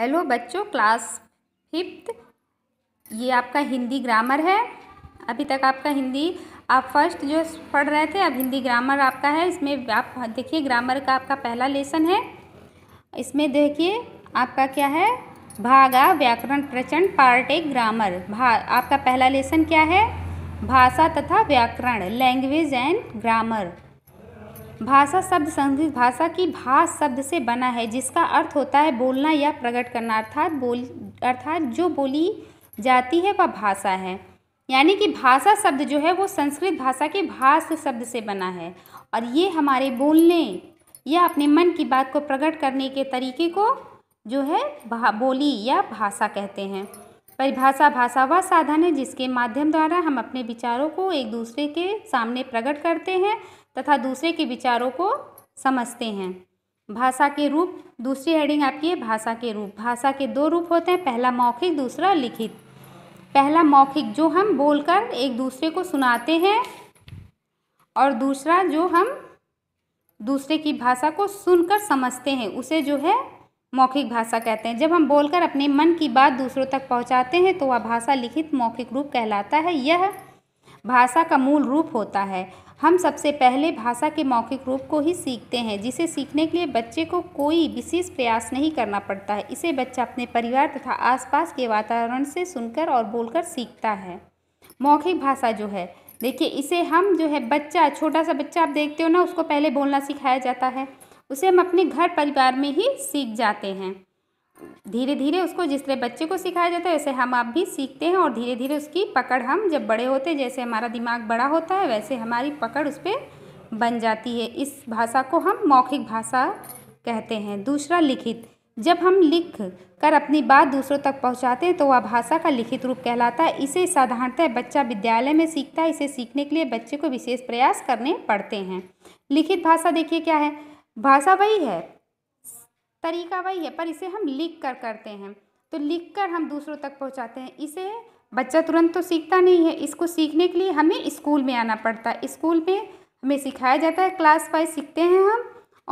hello बच्चों class fifth ये आपका हिंदी ग्रामर है अभी तक आपका हिंदी आप फर्स्ट जो पढ़ रहे थे अब हिंदी ग्रामर आपका है इसमें आप देखिए ग्रामर का आपका पहला लेसन है इसमें देखिए आपका क्या है भागा व्याकरण प्रचंड पार्ट एक ग्रामर भा आपका पहला लेसन क्या है भाषा तथा व्याकरण लैंग्वेज एंड ग्रामर भाषा शब्द संस्कृत भाषा की भाष शब्द से बना है जिसका अर्थ होता है बोलना या प्रकट करना अर्थात बोल अर्थात जो बोली जाती है वह भाषा है यानी कि भाषा शब्द जो है वो संस्कृत भाषा के भाष शब्द से बना है और ये हमारे बोलने या अपने मन की बात को प्रकट करने के तरीके को जो है बोली या भाषा कहते हैं परिभाषा भाषा वह साधन है जिसके माध्यम द्वारा हम अपने विचारों को एक दूसरे के सामने प्रकट करते हैं तथा दूसरे के विचारों को समझते हैं भाषा के रूप दूसरी हेडिंग आपकी है भाषा के रूप भाषा के दो रूप होते हैं पहला मौखिक दूसरा लिखित पहला मौखिक जो हम बोलकर एक दूसरे को सुनाते हैं और दूसरा जो हम दूसरे की भाषा को सुनकर समझते हैं उसे जो है मौखिक भाषा कहते हैं जब हम बोलकर अपने मन की बात दूसरों तक पहुंचाते हैं तो वह भाषा लिखित मौखिक रूप कहलाता है यह भाषा का मूल रूप होता है हम सबसे पहले भाषा के मौखिक रूप को ही सीखते हैं जिसे सीखने के लिए बच्चे को कोई विशेष प्रयास नहीं करना पड़ता है इसे बच्चा अपने परिवार तथा आसपास के वातावरण से सुनकर और बोलकर सीखता है मौखिक भाषा जो है देखिए इसे हम जो है बच्चा छोटा सा बच्चा आप देखते हो ना उसको पहले बोलना सिखाया जाता है उसे हम अपने घर परिवार में ही सीख जाते हैं धीरे धीरे उसको जिस तरह बच्चे को सिखाया जाता है वैसे हम आप भी सीखते हैं और धीरे धीरे उसकी पकड़ हम जब बड़े होते हैं जैसे हमारा दिमाग बड़ा होता है वैसे हमारी पकड़ उस पर बन जाती है इस भाषा को हम मौखिक भाषा कहते हैं दूसरा लिखित जब हम लिख कर अपनी बात दूसरों तक पहुंचाते हैं तो वह भाषा का लिखित रूप कहलाता है इसे साधारणतः बच्चा विद्यालय में सीखता है इसे सीखने के लिए बच्चे को विशेष प्रयास करने पड़ते हैं लिखित भाषा देखिए क्या है भाषा वही है तरीका वही है पर इसे हम लिख कर करते हैं तो लिख कर हम दूसरों तक पहुंचाते हैं इसे बच्चा तुरंत तो सीखता नहीं है इसको सीखने के लिए हमें स्कूल में आना पड़ता है स्कूल में हमें सिखाया जाता है क्लास वाइज सीखते हैं हम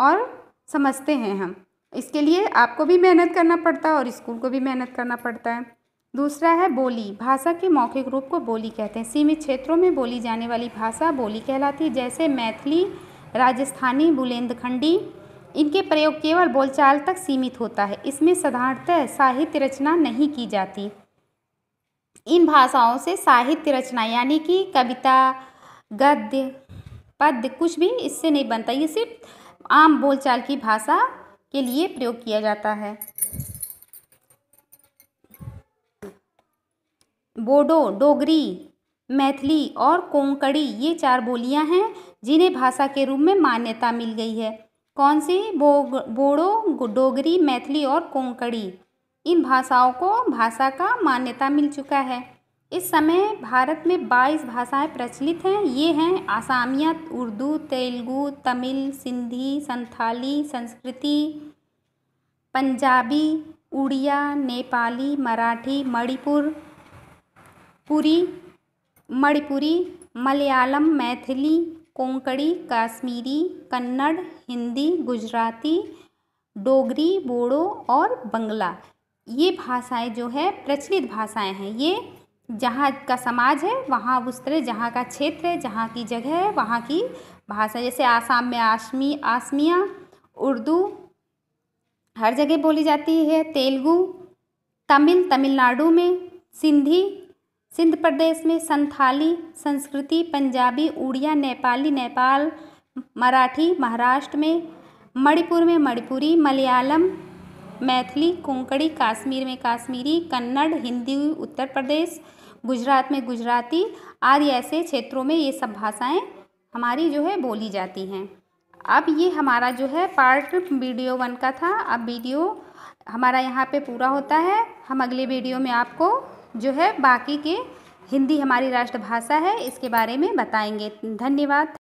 और समझते हैं हम इसके लिए आपको भी मेहनत करना पड़ता है और स्कूल को भी मेहनत करना पड़ता है दूसरा है बोली भाषा के मौखिक रूप को बोली कहते हैं सीमित क्षेत्रों में बोली जाने वाली भाषा बोली कहलाती है जैसे मैथिली राजस्थानी बुलेंदखंडी इनके प्रयोग केवल बोलचाल तक सीमित होता है इसमें साधारणतः साहित्य रचना नहीं की जाती इन भाषाओं से साहित्य रचना यानी कि कविता गद्य पद्य कुछ भी इससे नहीं बनता ये सिर्फ आम बोलचाल की भाषा के लिए प्रयोग किया जाता है बोडो डोगरी मैथिली और कोंकणी ये चार बोलियां हैं जिन्हें भाषा के रूप में मान्यता मिल गई है कौन सी बो बोड़ो डोगरी मैथिली और कोंकणी इन भाषाओं को भाषा का मान्यता मिल चुका है इस समय भारत में 22 भाषाएं प्रचलित हैं ये हैं आसामिया उर्दू तेलुगु तमिल सिंधी संथाली संस्कृति पंजाबी उड़िया नेपाली मराठी मणिपुर पुरी मणिपुरी मलयालम मैथिली कोंकणी काश्मीरी कन्नड़ हिंदी गुजराती डोगरी बोडो और बंगला ये भाषाएं जो है प्रचलित भाषाएं हैं ये जहाँ का समाज है वहाँ उस तरह जहाँ का क्षेत्र है जहाँ की जगह है वहाँ की भाषा जैसे आसाम में आसमी आसमिया उर्दू हर जगह बोली जाती है तेलुगू तमिल तमिलनाडु में सिंधी सिंध प्रदेश में संथाली संस्कृति पंजाबी उड़िया नेपाली नेपाल मराठी महाराष्ट्र में मणिपुर में मणिपुरी मलयालम मैथिली कोंकणी कश्मीर में कश्मीरी कन्नड़ हिंदी उत्तर प्रदेश गुजरात में गुजराती आदि ऐसे क्षेत्रों में ये सब भाषाएं हमारी जो है बोली जाती हैं अब ये हमारा जो है पार्ट वीडियो वन का था अब वीडियो हमारा यहाँ पे पूरा होता है हम अगले वीडियो में आपको जो है बाकी के हिंदी हमारी राष्ट्रभाषा है इसके बारे में बताएंगे धन्यवाद